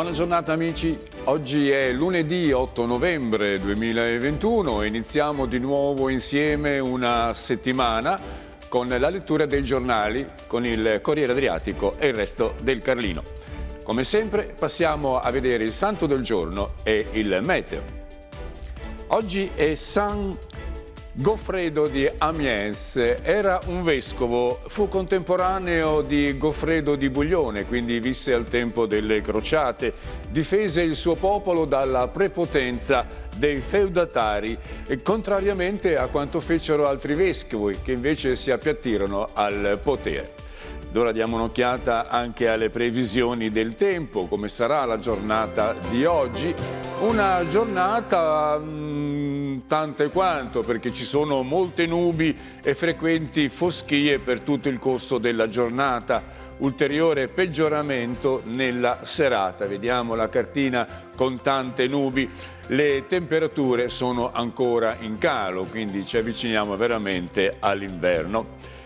Buona giornata amici, oggi è lunedì 8 novembre 2021 e iniziamo di nuovo insieme una settimana con la lettura dei giornali, con il Corriere Adriatico e il resto del Carlino. Come sempre passiamo a vedere il santo del giorno e il meteo. Oggi è San Goffredo di Amiens era un vescovo, fu contemporaneo di Goffredo di Buglione, quindi visse al tempo delle crociate, difese il suo popolo dalla prepotenza dei feudatari, contrariamente a quanto fecero altri vescovi che invece si appiattirono al potere. Ora diamo un'occhiata anche alle previsioni del tempo, come sarà la giornata di oggi. Una giornata... Mh, mm, tante quanto perché ci sono molte nubi e frequenti foschie per tutto il corso della giornata. Ulteriore peggioramento nella serata. Vediamo la cartina con tante nubi. Le temperature sono ancora in calo, quindi ci avviciniamo veramente all'inverno.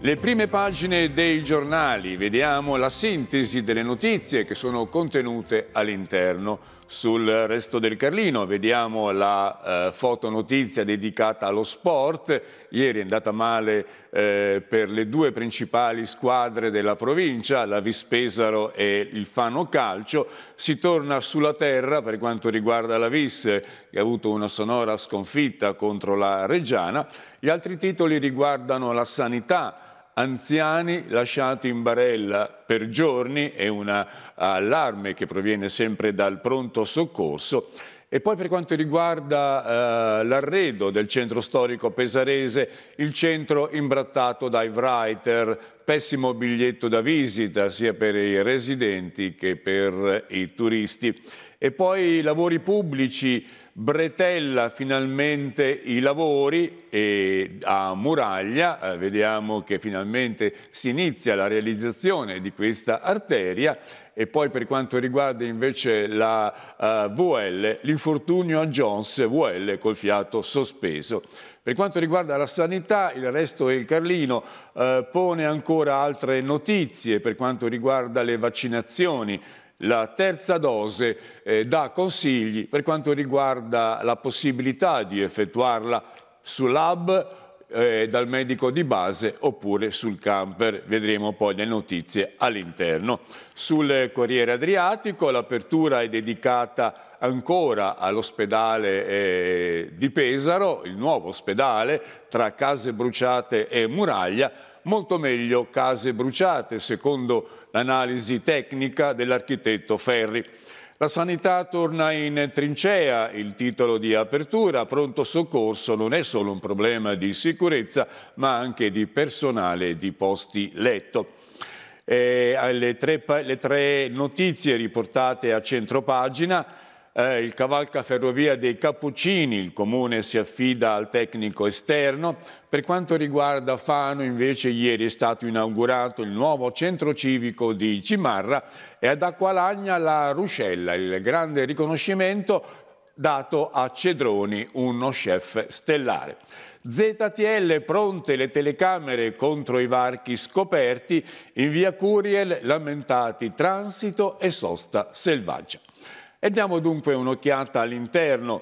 Le prime pagine dei giornali, vediamo la sintesi delle notizie che sono contenute all'interno sul resto del Carlino. Vediamo la eh, fotonotizia dedicata allo sport. Ieri è andata male eh, per le due principali squadre della provincia, la Vispesaro e il Fano Calcio. Si torna sulla terra per quanto riguarda la Vis, che ha avuto una sonora sconfitta contro la Reggiana. Gli altri titoli riguardano la sanità, anziani lasciati in barella per giorni, è un allarme che proviene sempre dal pronto soccorso, e poi per quanto riguarda eh, l'arredo del centro storico pesarese, il centro imbrattato dai writer, pessimo biglietto da visita sia per i residenti che per i turisti. E poi i lavori pubblici, bretella finalmente i lavori e a Muraglia eh, vediamo che finalmente si inizia la realizzazione di questa arteria e poi per quanto riguarda invece la uh, eh, VL, l'infortunio a Jones, VL col fiato sospeso. Per quanto riguarda la sanità, il resto è il Carlino eh, pone ancora altre notizie per quanto riguarda le vaccinazioni la terza dose eh, dà consigli per quanto riguarda la possibilità di effettuarla sul lab eh, dal medico di base oppure sul camper, vedremo poi le notizie all'interno. Sul Corriere Adriatico l'apertura è dedicata ancora all'ospedale eh, di Pesaro, il nuovo ospedale tra case bruciate e muraglia, molto meglio case bruciate, secondo l'analisi tecnica dell'architetto Ferri. La sanità torna in trincea, il titolo di apertura, pronto soccorso non è solo un problema di sicurezza ma anche di personale e di posti letto. Eh, le, tre, le tre notizie riportate a centropagina eh, il ferrovia dei Cappuccini, il comune si affida al tecnico esterno. Per quanto riguarda Fano invece ieri è stato inaugurato il nuovo centro civico di Cimarra e ad Acqualagna la Ruscella, il grande riconoscimento dato a Cedroni, uno chef stellare. ZTL pronte le telecamere contro i varchi scoperti, in via Curiel lamentati transito e sosta selvaggia. E diamo dunque un'occhiata all'interno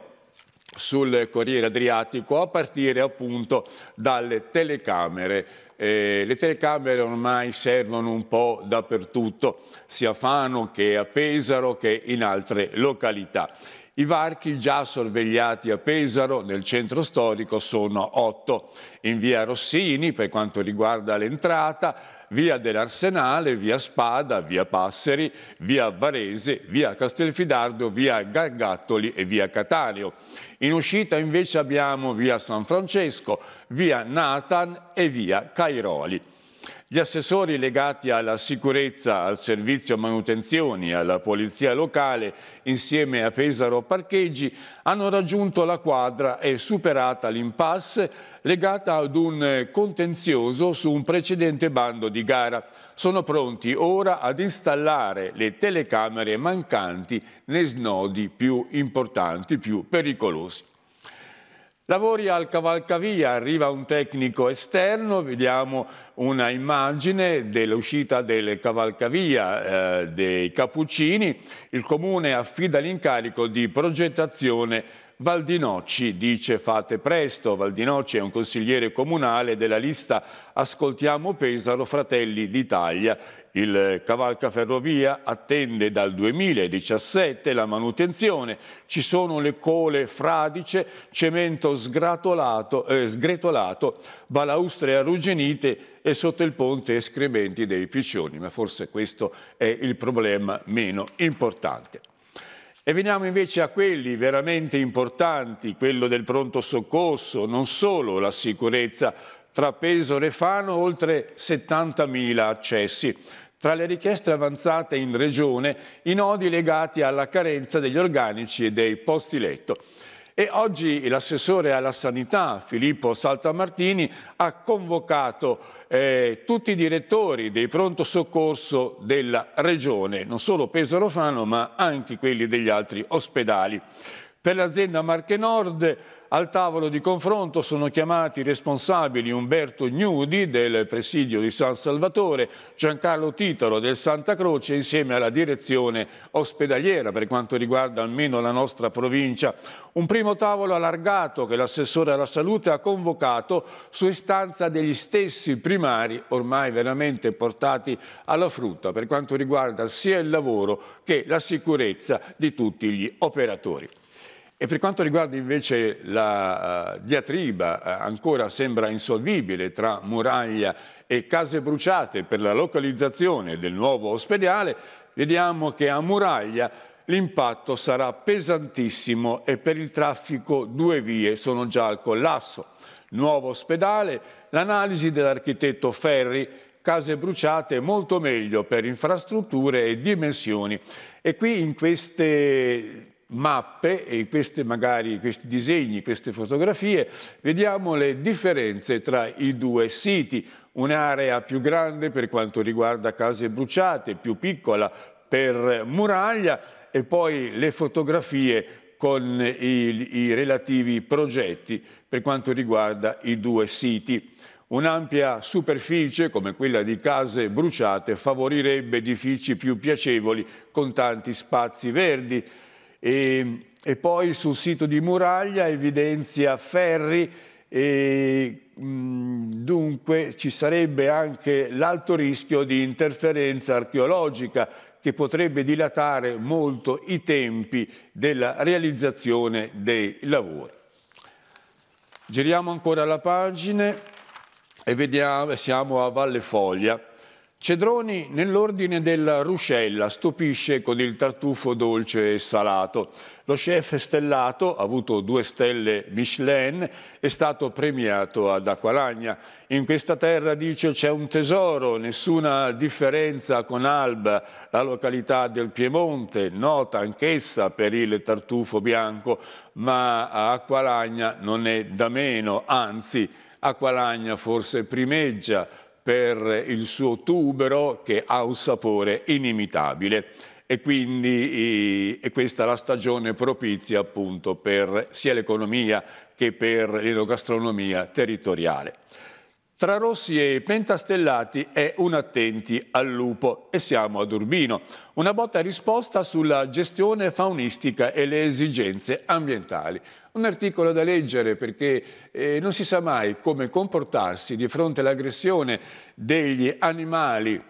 sul Corriere Adriatico a partire appunto dalle telecamere. Eh, le telecamere ormai servono un po' dappertutto, sia a Fano che a Pesaro che in altre località. I varchi già sorvegliati a Pesaro nel centro storico sono otto. In via Rossini, per quanto riguarda l'entrata, via dell'Arsenale, via Spada, via Passeri, via Varese, via Castelfidardo, via Gargattoli e via Cataneo. In uscita invece abbiamo via San Francesco, via Nathan e via Cairoli. Gli assessori legati alla sicurezza, al servizio manutenzioni, alla polizia locale, insieme a Pesaro Parcheggi, hanno raggiunto la quadra e superata l'impasse legata ad un contenzioso su un precedente bando di gara. Sono pronti ora ad installare le telecamere mancanti nei snodi più importanti, più pericolosi. Lavori al cavalcavia, arriva un tecnico esterno, vediamo una immagine dell'uscita del cavalcavia eh, dei Cappuccini. Il comune affida l'incarico di progettazione Valdinocci dice fate presto, Valdinocci è un consigliere comunale della lista Ascoltiamo Pesaro Fratelli d'Italia il cavalcaferrovia attende dal 2017 la manutenzione, ci sono le cole fradice, cemento sgratolato, eh, sgretolato, balaustre arrugginite e sotto il ponte escrementi dei piccioni, ma forse questo è il problema meno importante. E veniamo invece a quelli veramente importanti, quello del pronto soccorso, non solo la sicurezza tra Peso e Fano oltre 70.000 accessi. Tra le richieste avanzate in Regione i nodi legati alla carenza degli organici e dei posti letto. E oggi l'assessore alla sanità Filippo Saltamartini ha convocato eh, tutti i direttori dei pronto soccorso della regione, non solo Pesarofano ma anche quelli degli altri ospedali. Per l'azienda Marche Nord al tavolo di confronto sono chiamati i responsabili Umberto Gnudi del presidio di San Salvatore, Giancarlo Titolo del Santa Croce insieme alla direzione ospedaliera per quanto riguarda almeno la nostra provincia. Un primo tavolo allargato che l'assessore alla salute ha convocato su istanza degli stessi primari ormai veramente portati alla frutta per quanto riguarda sia il lavoro che la sicurezza di tutti gli operatori. E per quanto riguarda invece la uh, diatriba, uh, ancora sembra insolvibile tra muraglia e case bruciate per la localizzazione del nuovo ospedale, vediamo che a muraglia l'impatto sarà pesantissimo e per il traffico due vie sono già al collasso. Nuovo ospedale, l'analisi dell'architetto Ferri case bruciate molto meglio per infrastrutture e dimensioni. E qui in queste mappe e queste magari, questi disegni, queste fotografie, vediamo le differenze tra i due siti. Un'area più grande per quanto riguarda case bruciate, più piccola per muraglia e poi le fotografie con i, i relativi progetti per quanto riguarda i due siti. Un'ampia superficie, come quella di case bruciate, favorirebbe edifici più piacevoli con tanti spazi verdi e, e poi sul sito di Muraglia evidenzia Ferri e dunque ci sarebbe anche l'alto rischio di interferenza archeologica che potrebbe dilatare molto i tempi della realizzazione dei lavori. Giriamo ancora la pagina e vediamo, siamo a Valle Foglia. Cedroni nell'ordine della ruscella stupisce con il tartufo dolce e salato. Lo chef stellato, ha avuto due stelle Michelin, è stato premiato ad Aqualagna. In questa terra, dice, c'è un tesoro, nessuna differenza con Alba, la località del Piemonte, nota anch'essa per il tartufo bianco, ma a Aqualagna non è da meno, anzi Aqualagna forse primeggia per il suo tubero che ha un sapore inimitabile e quindi e questa è la stagione propizia appunto per sia l'economia che per l'enogastronomia territoriale. Tra rossi e pentastellati è un attenti al lupo e siamo ad Urbino. Una botta risposta sulla gestione faunistica e le esigenze ambientali. Un articolo da leggere perché eh, non si sa mai come comportarsi di fronte all'aggressione degli animali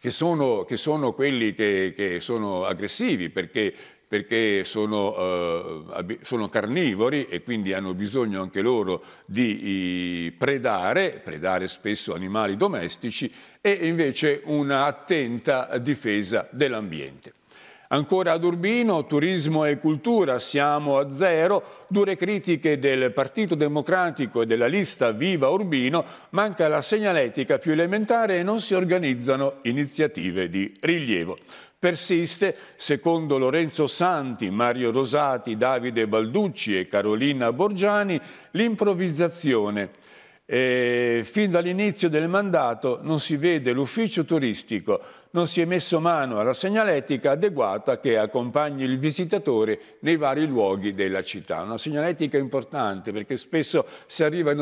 che sono, che sono quelli che, che, sono aggressivi perché perché sono, eh, sono, carnivori e quindi hanno bisogno anche loro di predare, predare spesso animali domestici e invece un'attenta difesa dell'ambiente. Ancora ad Urbino, turismo e cultura, siamo a zero, dure critiche del Partito Democratico e della lista Viva Urbino, manca la segnaletica più elementare e non si organizzano iniziative di rilievo persiste, secondo Lorenzo Santi, Mario Rosati, Davide Balducci e Carolina Borgiani, l'improvvisazione. fin dall'inizio del mandato non si vede l'ufficio turistico non si è messo mano alla segnaletica adeguata che accompagni il visitatore nei vari luoghi della città. Una segnaletica importante perché spesso si arriva in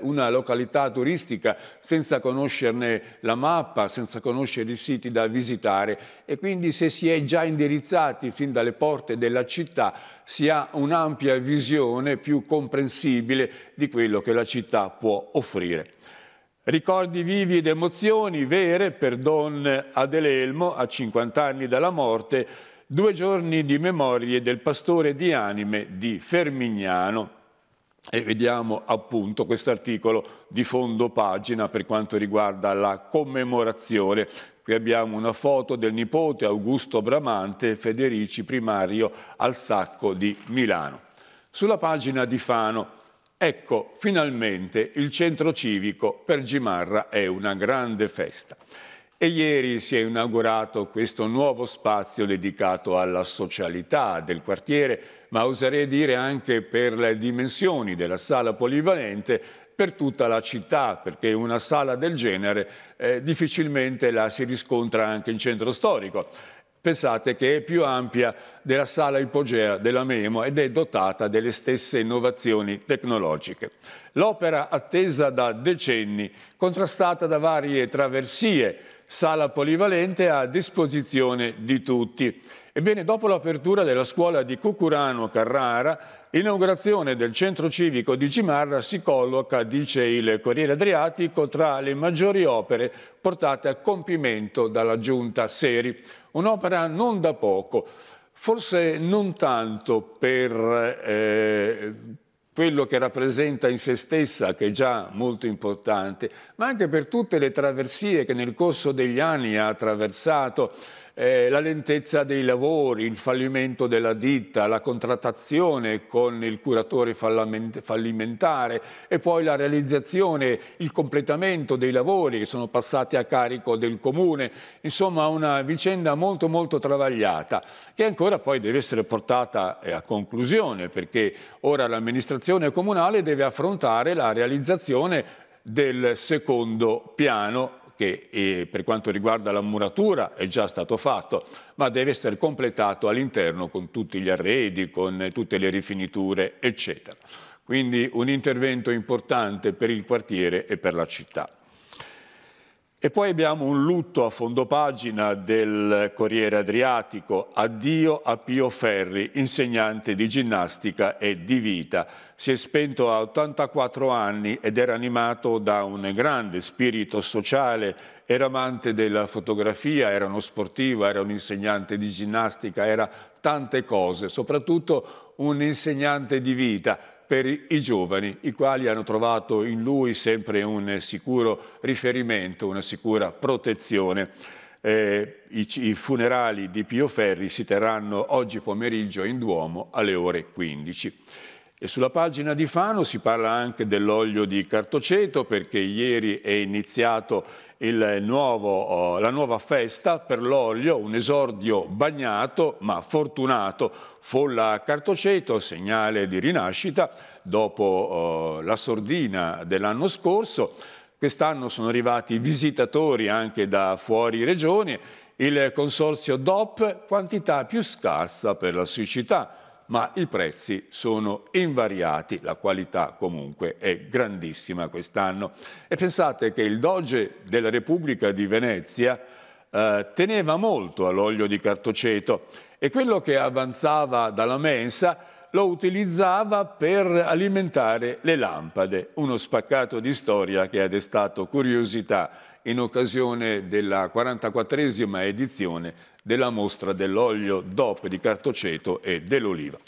una località turistica senza conoscerne la mappa, senza conoscere i siti da visitare e quindi se si è già indirizzati fin dalle porte della città si ha un'ampia visione più comprensibile di quello che la città può offrire. Ricordi vivi ed emozioni vere per Don Adelelmo a 50 anni dalla morte, due giorni di memorie del pastore di anime di Fermignano. E vediamo appunto questo articolo di fondo pagina per quanto riguarda la commemorazione. Qui abbiamo una foto del nipote Augusto Bramante Federici primario al Sacco di Milano. Sulla pagina di Fano Ecco, finalmente il centro civico per Gimarra è una grande festa. E ieri si è inaugurato questo nuovo spazio dedicato alla socialità del quartiere, ma oserei dire anche per le dimensioni della sala polivalente per tutta la città, perché una sala del genere eh, difficilmente la si riscontra anche in centro storico pensate che è più ampia della sala ipogea della Memo ed è dotata delle stesse innovazioni tecnologiche. L'opera attesa da decenni, contrastata da varie traversie, sala polivalente a disposizione di tutti Ebbene, dopo l'apertura della scuola di Cucurano Carrara, l'inaugurazione del centro civico di Cimarra si colloca, dice il Corriere Adriatico, tra le maggiori opere portate a compimento dalla giunta Seri. Un'opera non da poco, forse non tanto per... Eh, quello che rappresenta in se stessa, che è già molto importante, ma anche per tutte le traversie che nel corso degli anni ha attraversato eh, la lentezza dei lavori, il fallimento della ditta, la contrattazione con il curatore fallimentare e poi la realizzazione, il completamento dei lavori che sono passati a carico del comune. Insomma una vicenda molto molto travagliata che ancora poi deve essere portata eh, a conclusione perché ora l'amministrazione comunale deve affrontare la realizzazione del secondo piano che eh, per quanto riguarda la muratura è già stato fatto, ma deve essere completato all'interno con tutti gli arredi, con tutte le rifiniture, eccetera. Quindi un intervento importante per il quartiere e per la città. E poi abbiamo un lutto a fondo pagina del Corriere Adriatico, addio a Pio Ferri, insegnante di ginnastica e di vita. Si è spento a 84 anni ed era animato da un grande spirito sociale, era amante della fotografia, era uno sportivo, era un insegnante di ginnastica, era tante cose, soprattutto un insegnante di vita per i giovani, i quali hanno trovato in lui sempre un sicuro riferimento, una sicura protezione. Eh, i, i, funerali di Pio Ferri si terranno oggi pomeriggio in Duomo alle ore 15. E sulla pagina di Fano si parla anche dell'olio di cartoceto perché ieri è iniziato nuovo, oh, la nuova festa per l'olio, un esordio bagnato ma fortunato. Folla a Cartoceto, segnale di rinascita dopo oh, la sordina dell'anno scorso. Quest'anno sono arrivati visitatori anche da fuori regione, il consorzio DOP, quantità più scarsa per la siccità ma i prezzi sono invariati, la qualità comunque è grandissima quest'anno. E pensate che il doge della Repubblica di Venezia eh, teneva molto all'olio di cartoceto e quello che avanzava dalla mensa lo utilizzava per alimentare le lampade, uno spaccato di storia che ha destato curiosità in occasione della 44esima edizione della mostra dell'olio DOP di cartoceto e dell'oliva.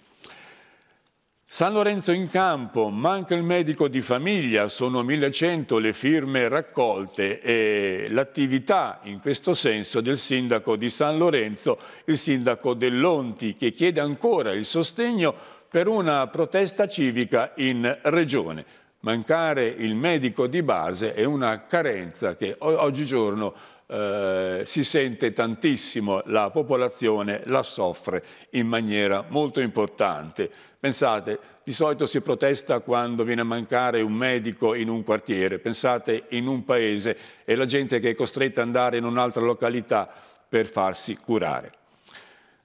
San Lorenzo in campo, manca il medico di famiglia, sono 1100 le firme raccolte e l'attività in questo senso del sindaco di San Lorenzo, il sindaco dell'Onti, che chiede ancora il sostegno per una protesta civica in regione. Mancare il medico di base è una carenza che oggigiorno eh, si sente tantissimo, la popolazione la soffre in maniera molto importante. Pensate, di solito si protesta quando viene a mancare un medico in un quartiere, pensate in un paese e la gente che è costretta ad andare in un'altra località per farsi curare.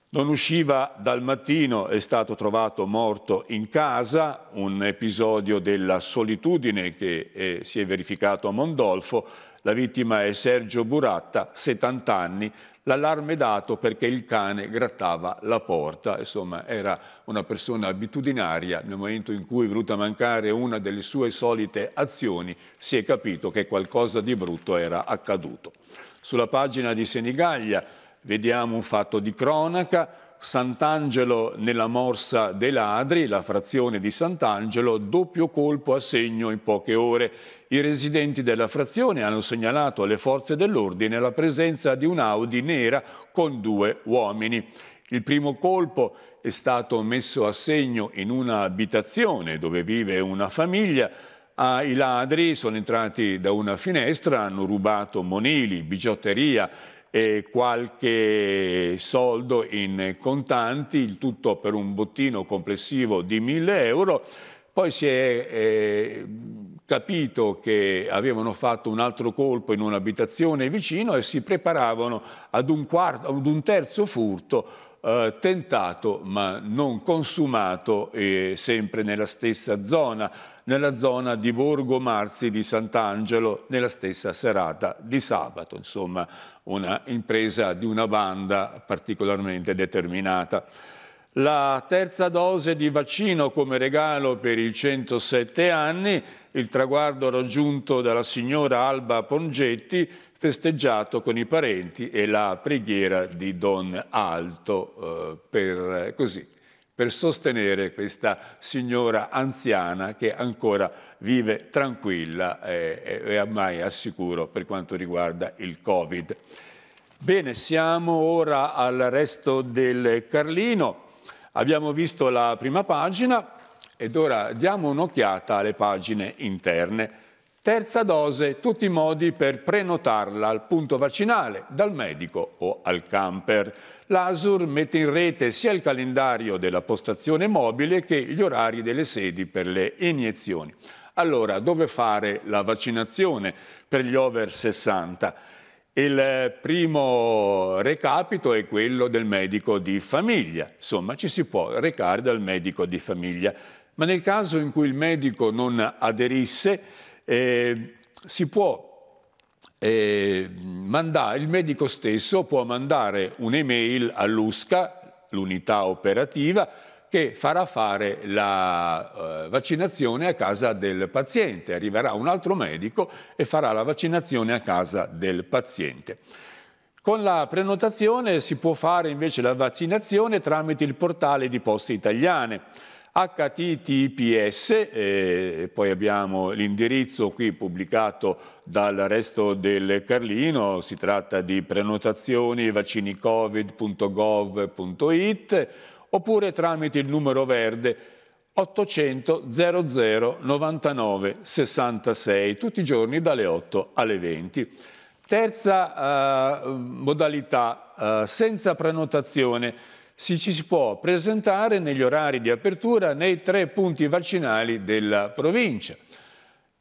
Non usciva dal mattino, è stato trovato morto in casa, un episodio della solitudine che eh, si è verificato a Mondolfo, la vittima è Sergio Buratta, 70 anni, l'allarme dato perché il cane grattava la porta, insomma era una persona abitudinaria, nel momento in cui è venuta a mancare una delle sue solite azioni si è capito che qualcosa di brutto era accaduto. Sulla pagina di Senigallia vediamo un fatto di cronaca, Sant'Angelo nella morsa dei ladri, la frazione di Sant'Angelo, doppio colpo a segno in poche ore. I residenti della frazione hanno segnalato alle forze dell'ordine la presenza di un'Audi nera con due uomini. Il primo colpo è stato messo a segno in un'abitazione dove vive una famiglia, Ah, I ladri sono entrati da una finestra, hanno rubato monili, bigiotteria e qualche soldo in contanti, il tutto per un bottino complessivo di 1000 euro. Poi si è eh, capito che avevano fatto un altro colpo in un'abitazione vicino e si preparavano ad un, quarto, ad un terzo furto eh, tentato ma non consumato e sempre nella stessa zona, nella zona di Borgo Marzi di Sant'Angelo nella stessa serata di sabato, insomma una impresa di una banda particolarmente determinata. La terza dose di vaccino come regalo per i 107 anni, il traguardo raggiunto dalla signora Alba Pongetti, festeggiato con i parenti e la preghiera di Don Alto eh, per, così, per sostenere questa signora anziana che ancora vive tranquilla e, e ormai al sicuro per quanto riguarda il Covid. Bene, siamo ora al resto del Carlino. Abbiamo visto la prima pagina ed ora diamo un'occhiata alle pagine interne. Terza dose, tutti i modi per prenotarla al punto vaccinale, dal medico o al camper. L'ASUR mette in rete sia il calendario della postazione mobile che gli orari delle sedi per le iniezioni. Allora, dove fare la vaccinazione per gli over 60? Il primo recapito è quello del medico di famiglia, insomma ci si può recare dal medico di famiglia, ma nel caso in cui il medico non aderisse eh, si può eh, mandare, il medico stesso può mandare un'email all'USCA, l'unità operativa, che farà fare la eh, vaccinazione a casa del paziente. Arriverà un altro medico e farà la vaccinazione a casa del paziente. Con la prenotazione si può fare invece la vaccinazione tramite il portale di Poste Italiane https, eh, poi abbiamo l'indirizzo qui pubblicato dal resto del Carlino, si tratta di prenotazioni vaccinicovid.gov.it oppure tramite il numero verde 800 00 99 66 tutti i giorni dalle 8 alle 20. Terza eh, modalità, eh, senza prenotazione si ci si può presentare negli orari di apertura nei tre punti vaccinali della provincia.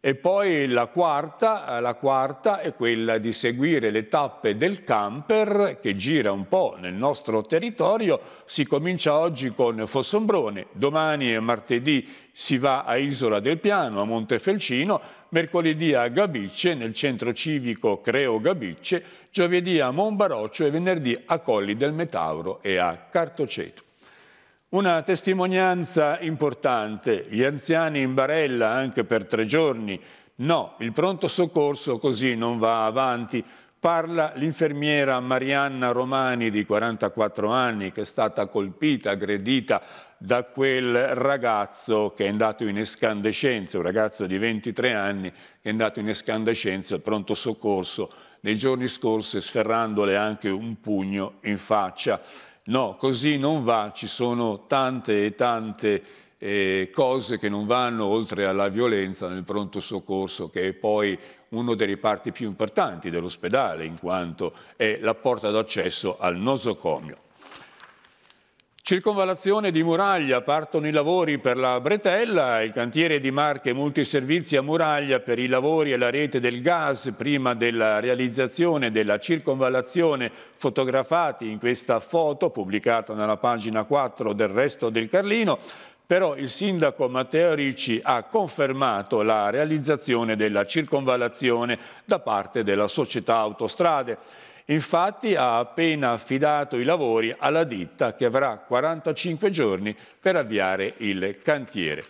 E poi la quarta, la quarta, è quella di seguire le tappe del camper che gira un po' nel nostro territorio. Si comincia oggi con Fossombrone, domani e martedì si va a Isola del Piano, a Montefelcino, mercoledì a Gabicce, nel centro civico Creo Gabicce, giovedì a Monbaroccio e venerdì a Colli del Metauro e a Cartoceto. Una testimonianza importante, gli anziani in barella anche per tre giorni. No, il pronto soccorso così non va avanti. Parla l'infermiera Marianna Romani di 44 anni che è stata colpita, aggredita da quel ragazzo che è andato in escandescenza, un ragazzo di 23 anni che è andato in escandescenza al pronto soccorso nei giorni scorsi sferrandole anche un pugno in faccia. No, così non va, ci sono tante e tante eh, cose che non vanno oltre alla violenza nel pronto soccorso, che è poi uno dei reparti più importanti dell'ospedale, in quanto è la porta d'accesso al nosocomio. Circonvalazione di Muraglia, partono i lavori per la Bretella, il cantiere di Marche Multiservizi a Muraglia per i lavori e la rete del gas prima della realizzazione della circonvalazione fotografati in questa foto pubblicata nella pagina 4 del resto del Carlino, però il sindaco Matteo Ricci ha confermato la realizzazione della circonvalazione da parte della società autostrade. Infatti ha appena affidato i lavori alla ditta che avrà 45 giorni per avviare il cantiere.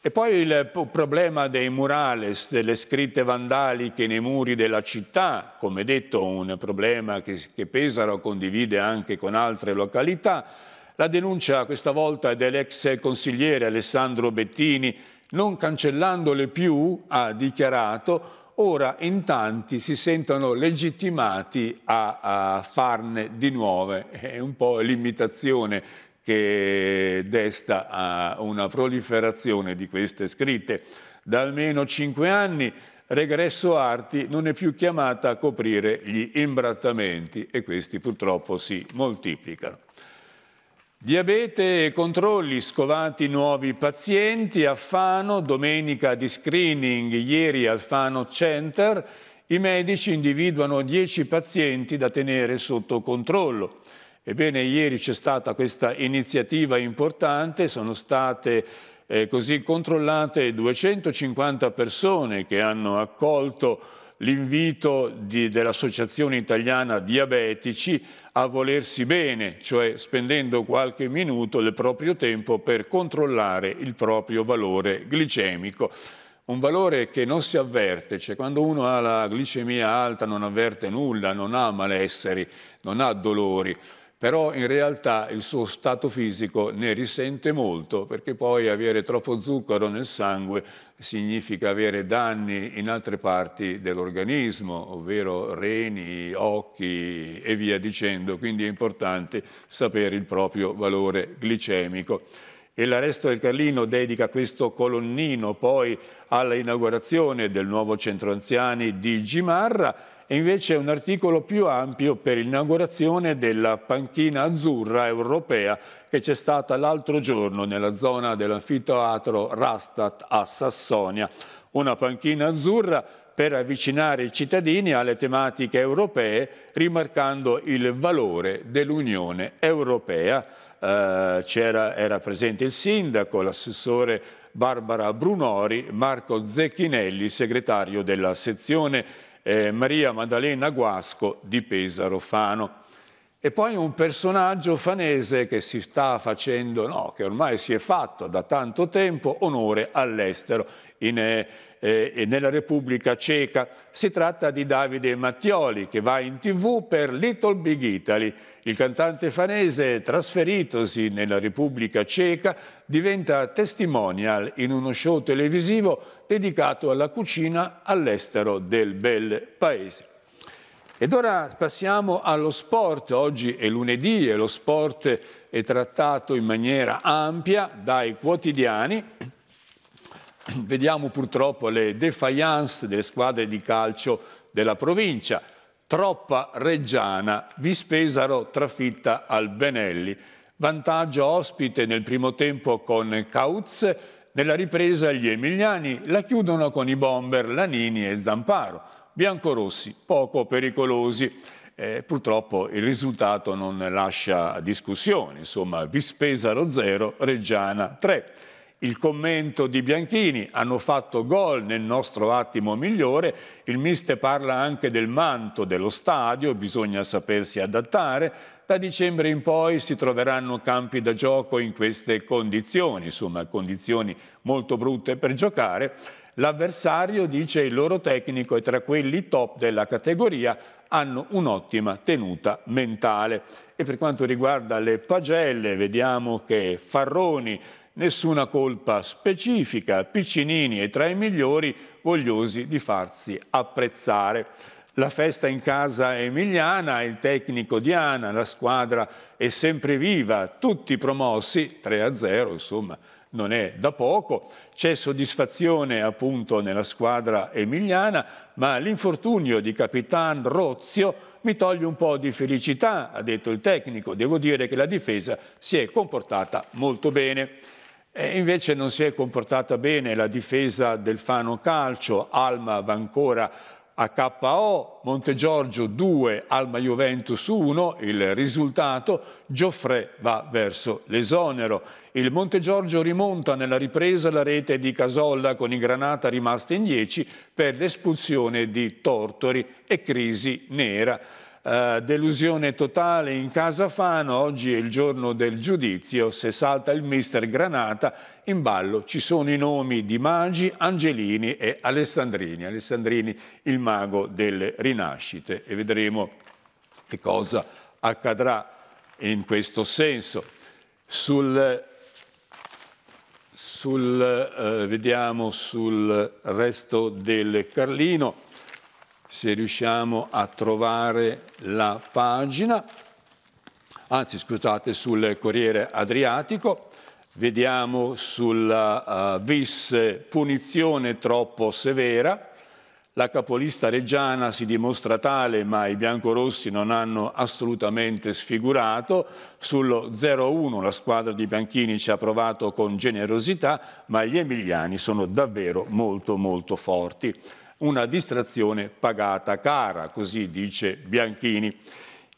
E poi il problema dei murales, delle scritte vandaliche nei muri della città, come detto un problema che, che Pesaro condivide anche con altre località, la denuncia questa volta dell'ex consigliere Alessandro Bettini, non cancellandole più, ha dichiarato Ora in tanti si sentono legittimati a, a farne di nuove, è un po' l'imitazione che desta una proliferazione di queste scritte. Da almeno cinque anni Regresso Arti non è più chiamata a coprire gli imbrattamenti e questi purtroppo si moltiplicano. Diabete e controlli, scovati nuovi pazienti, a Fano, domenica di screening, ieri al Fano Center, i medici individuano 10 pazienti da tenere sotto controllo. Ebbene, ieri c'è stata questa iniziativa importante, sono state eh, così controllate 250 persone che hanno accolto l'invito dell'Associazione Italiana Diabetici a volersi bene, cioè spendendo qualche minuto del proprio tempo per controllare il proprio valore glicemico. Un valore che non si avverte, cioè quando uno ha la glicemia alta non avverte nulla, non ha malesseri, non ha dolori però in realtà il suo stato fisico ne risente molto perché poi avere troppo zucchero nel sangue significa avere danni in altre parti dell'organismo, ovvero reni, occhi e via dicendo, quindi è importante sapere il proprio valore glicemico e l'Arresto del Carlino dedica questo colonnino poi all'inaugurazione del nuovo centro anziani di Gimarra e invece un articolo più ampio per l'inaugurazione della panchina azzurra europea che c'è stata l'altro giorno nella zona dell'anfiteatro Rastat a Sassonia. Una panchina azzurra per avvicinare i cittadini alle tematiche europee, rimarcando il valore dell'Unione Europea. Eh, era presente il sindaco, l'assessore Barbara Brunori, Marco Zecchinelli, segretario della sezione eh, Maria Maddalena Guasco di Pesaro Fano. E poi un personaggio fanese che si sta facendo, no, che ormai si è fatto da tanto tempo, onore all'estero. In, eh, eh, nella Repubblica Ceca. Si tratta di Davide Mattioli che va in tv per Little Big Italy. Il cantante fanese, trasferitosi nella Repubblica Ceca, diventa testimonial in uno show televisivo dedicato alla cucina all'estero del bel paese. Ed ora passiamo allo sport. Oggi è lunedì e lo sport è trattato in maniera ampia dai quotidiani vediamo purtroppo le defiance delle squadre di calcio della provincia. Troppa Reggiana, Vispesaro trafitta al Benelli. Vantaggio ospite nel primo tempo con Cauz, nella ripresa gli emiliani la chiudono con i bomber Lanini e Zamparo. Biancorossi poco pericolosi. Eh, purtroppo il risultato non lascia discussioni, insomma Vispesaro 0, Reggiana 3 il commento di Bianchini, hanno fatto gol nel nostro attimo migliore, il mister parla anche del manto dello stadio, bisogna sapersi adattare, da dicembre in poi si troveranno campi da gioco in queste condizioni, insomma condizioni molto brutte per giocare, l'avversario dice il loro tecnico è tra quelli top della categoria, hanno un'ottima tenuta mentale. E per quanto riguarda le pagelle, vediamo che Farroni nessuna colpa specifica, piccinini e tra i migliori, vogliosi di farsi apprezzare. La festa in casa emiliana, il tecnico Diana, la squadra è sempre viva, tutti promossi, 3-0 insomma, non è da poco, c'è soddisfazione appunto nella squadra emiliana, ma l'infortunio di Capitan Rozio mi toglie un po' di felicità, ha detto il tecnico, devo dire che la difesa si è comportata molto bene. E invece non si è comportata bene la difesa del Fano Calcio, Alma va ancora a KO, Montegiorgio 2, Alma Juventus 1, il risultato, Gioffre va verso l'esonero. Il Montegiorgio rimonta nella ripresa la rete di Casolla con i Granata rimasti in 10 per l'espulsione di Tortori e Crisi Nera. Eh, delusione totale in casa Fano, oggi è il giorno del giudizio, se salta il mister Granata, in ballo ci sono i nomi di Magi, Angelini e Alessandrini, Alessandrini il mago delle rinascite e vedremo che cosa accadrà in questo senso. Sul, sul eh, vediamo sul resto del Carlino, se riusciamo a trovare la pagina, anzi scusate, sul Corriere Adriatico, vediamo sulla uh, vis punizione troppo severa, la capolista reggiana si dimostra tale, ma i biancorossi non hanno assolutamente sfigurato. Sullo 0-1 la squadra di Bianchini ci ha provato con generosità, ma gli emiliani sono davvero molto molto forti una distrazione pagata cara, così dice Bianchini.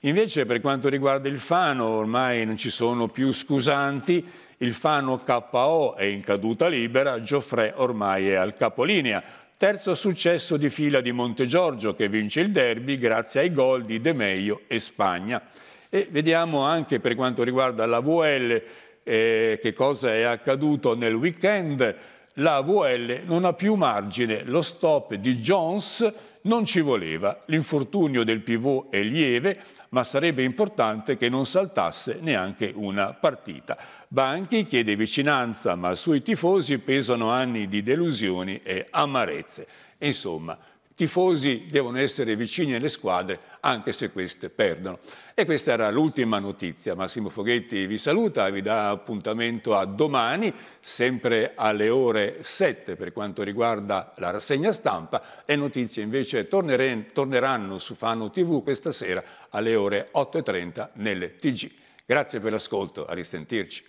Invece per quanto riguarda il Fano ormai non ci sono più scusanti, il Fano KO è in caduta libera, Gioffre ormai è al capolinea. Terzo successo di fila di Montegiorgio che vince il derby grazie ai gol di De Meio e Spagna. E vediamo anche per quanto riguarda la VL eh, che cosa è accaduto nel weekend la VL non ha più margine, lo stop di Jones non ci voleva, l'infortunio del pivot è lieve, ma sarebbe importante che non saltasse neanche una partita. Banchi chiede vicinanza, ma sui tifosi pesano anni di delusioni e amarezze. Insomma, tifosi devono essere vicini alle squadre anche se queste perdono. E questa era l'ultima notizia. Massimo Foghetti vi saluta, vi dà appuntamento a domani, sempre alle ore 7 per quanto riguarda la rassegna stampa. Le notizie invece torneranno su Fano TV questa sera alle ore 8.30 nelle TG. Grazie per l'ascolto, a risentirci.